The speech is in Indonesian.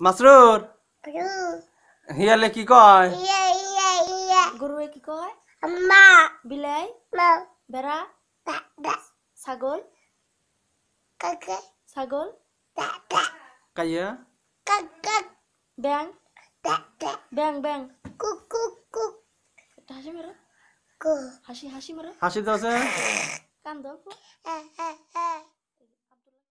Masrur. Iya lagi koi. Iya iya iya. Guru lagi koi. Ma. Bilai. Ma. Bera. Ba ba. Sagol. Kaka. Sagol. Ba ba. Kaya. Kaka. Bang. Ba ba. Bang bang. Kuk kuk kuk. Hasi mera. Kuk. Hasi hasi mera. Hasi dosa. Ya. Ah. Kan dosa. Eh eh. Ah.